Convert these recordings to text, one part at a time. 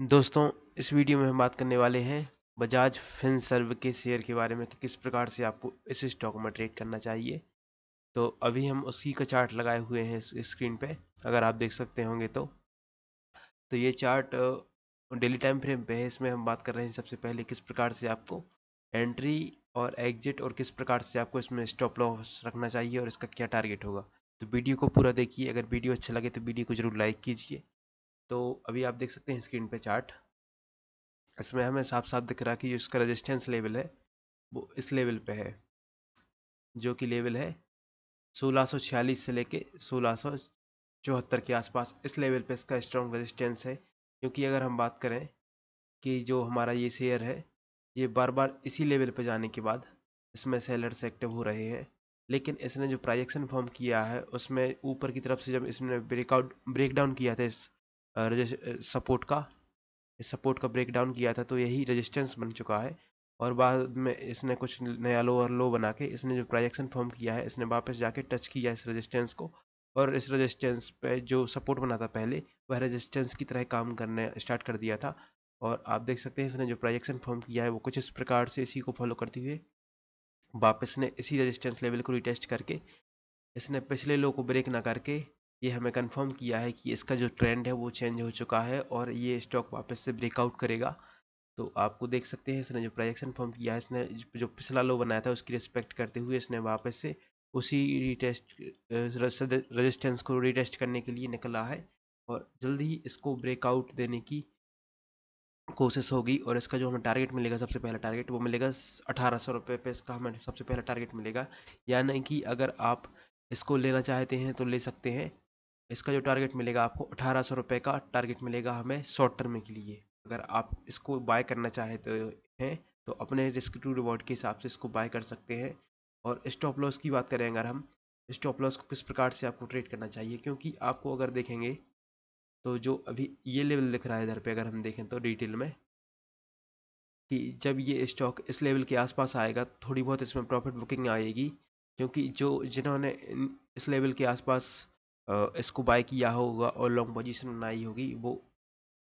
दोस्तों इस वीडियो में हम बात करने वाले हैं बजाज फिन सर्व के शेयर के बारे में कि किस प्रकार से आपको इस स्टॉक में ट्रेड करना चाहिए तो अभी हम उसी का चार्ट लगाए हुए हैं स्क्रीन पे अगर आप देख सकते होंगे तो तो ये चार्ट डेली टाइम फ्रेम पे है इसमें हम बात कर रहे हैं सबसे पहले किस प्रकार से आपको एंट्री और एग्जिट और किस प्रकार से आपको इसमें स्टॉप लॉस रखना चाहिए और इसका क्या टारगेट होगा तो वीडियो को पूरा देखिए अगर वीडियो अच्छा लगे तो वीडियो को जरूर लाइक कीजिए तो अभी आप देख सकते हैं स्क्रीन पे चार्ट इसमें हमें साफ साफ दिख रहा है कि जो इसका रजिस्टेंस लेवल है वो इस लेवल पे है जो कि लेवल है 1646 से लेके सोलह के आसपास इस लेवल पे इसका स्ट्रॉन्ग रेजिस्टेंस है क्योंकि अगर हम बात करें कि जो हमारा ये शेयर है ये बार बार इसी लेवल पे जाने के बाद इसमें सेलर्स एक्टिव हो रहे हैं लेकिन इसने जो प्राइजेक्शन फॉर्म किया है उसमें ऊपर की तरफ से जब इसने ब्रेकआउट ब्रेकडाउन किया था इस सपोर्ट का इस सपोर्ट का ब्रेक डाउन किया था तो यही रेजिस्टेंस बन चुका है और बाद में इसने कुछ नया लो और लो बना के इसने जो प्राइजेक्शन फॉर्म किया है इसने वापस जाके टच किया इस रेजिस्टेंस को और इस रेजिस्टेंस पे जो सपोर्ट बना था पहले वह रेजिस्टेंस की तरह काम करने स्टार्ट कर दिया था और आप देख सकते हैं इसने जो प्राइजेक्शन फॉर्म किया है वो कुछ इस प्रकार से इसी को फॉलो करते हुए वापस ने इसी रजिस्टेंस लेवल को रिटेस्ट करके इसने पिछले लो को ब्रेक ना करके ये हमें कंफर्म किया है कि इसका जो ट्रेंड है वो चेंज हो चुका है और ये स्टॉक वापस से ब्रेकआउट करेगा तो आपको देख सकते हैं इसने जो प्रोजेक्शन फॉर्म किया है इसने जो पिछला लो बनाया था उसकी रिस्पेक्ट करते हुए इसने वापस से उसी रिटेस्ट रजिस्टेंस को रिटेस्ट करने के लिए निकला है और जल्द ही इसको ब्रेकआउट देने की कोशिश होगी और इसका जो हमें टारगेट मिलेगा सबसे पहला टारगेट वो मिलेगा अठारह सौ रुपये पे इसका हमें सबसे पहला टारगेट मिलेगा यानी कि अगर आप इसको लेना चाहते हैं तो ले सकते हैं इसका जो टारगेट मिलेगा आपको अठारह सौ रुपये का टारगेट मिलेगा हमें शॉर्ट टर्म के लिए अगर आप इसको बाय करना चाहें तो हैं तो अपने रिस्क टू रिवॉर्ड के हिसाब से इसको बाय कर सकते हैं और स्टॉप लॉस की बात करें अगर हम स्टॉप लॉस को किस प्रकार से आपको ट्रेड करना चाहिए क्योंकि आपको अगर देखेंगे तो जो अभी ये लेवल दिख रहा है इधर पे अगर हम देखें तो डिटेल में कि जब ये स्टॉक इस लेवल के आसपास आएगा थोड़ी बहुत इसमें प्रॉफिट बुकिंग आएगी क्योंकि जो जिन्होंने इस लेवल के आसपास इसको बाय किया होगा और लॉन्ग पोजीशन बनाई होगी वो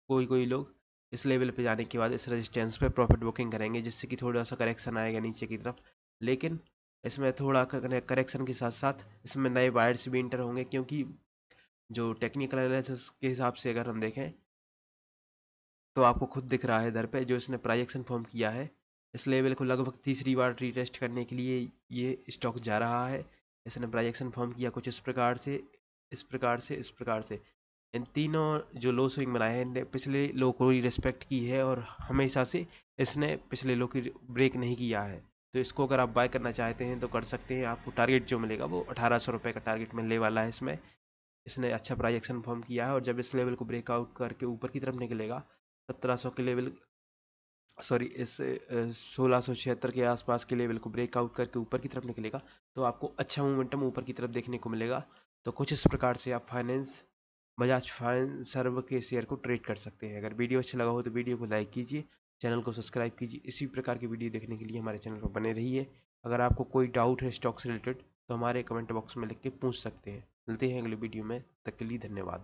कोई कोई लोग इस लेवल पे जाने के बाद इस रेजिस्टेंस पे प्रॉफिट बुकिंग करेंगे जिससे कि थोड़ा सा करेक्शन आएगा नीचे की तरफ लेकिन इसमें थोड़ा करेक्शन के साथ साथ इसमें नए वायर्स भी इंटर होंगे क्योंकि जो टेक्निकल एनालिसिस के हिसाब से अगर हम देखें तो आपको खुद दिख रहा है इधर पे जो इसने प्राइजेक्शन फॉर्म किया है इस लेवल को लगभग तीसरी बार रीटेस्ट करने के लिए ये स्टॉक जा रहा है इसने प्राइजेक्शन फॉर्म किया कुछ इस प्रकार से इस प्रकार से इस प्रकार से इन तीनों जो लो स्विंग बनाए हैं इनने पिछले लो को ही रिस्पेक्ट की है और हमेशा से इसने पिछले लो की ब्रेक नहीं किया है तो इसको अगर आप बाय करना चाहते हैं तो कर सकते हैं आपको टारगेट जो मिलेगा वो अठारह सौ रुपये का टारगेट मिलने वाला है इसमें इसने अच्छा प्राइजेक्शन एक्शन फॉर्म किया है और जब इस लेवल को ब्रेकआउट करके ऊपर की तरफ निकलेगा सत्रह सौ के लेवल सॉरी इस सोलह सौ छिहत्तर के आसपास के लेवल को ब्रेकआउट करके ऊपर की तरफ निकलेगा तो आपको अच्छा मोमेंटम ऊपर की तरफ देखने को मिलेगा तो कुछ इस प्रकार से आप फाइनेंस बजाज फाइनेंस सर्व के शेयर को ट्रेड कर सकते हैं अगर वीडियो अच्छा लगा हो तो वीडियो को लाइक कीजिए चैनल को सब्सक्राइब कीजिए इसी प्रकार की वीडियो देखने के लिए हमारे चैनल पर बने रहिए अगर आपको कोई डाउट है स्टॉक से रिलेटेड तो हमारे कमेंट बॉक्स में लिख के पूछ सकते हैं मिलते हैं अगले वीडियो में तक के लिए धन्यवाद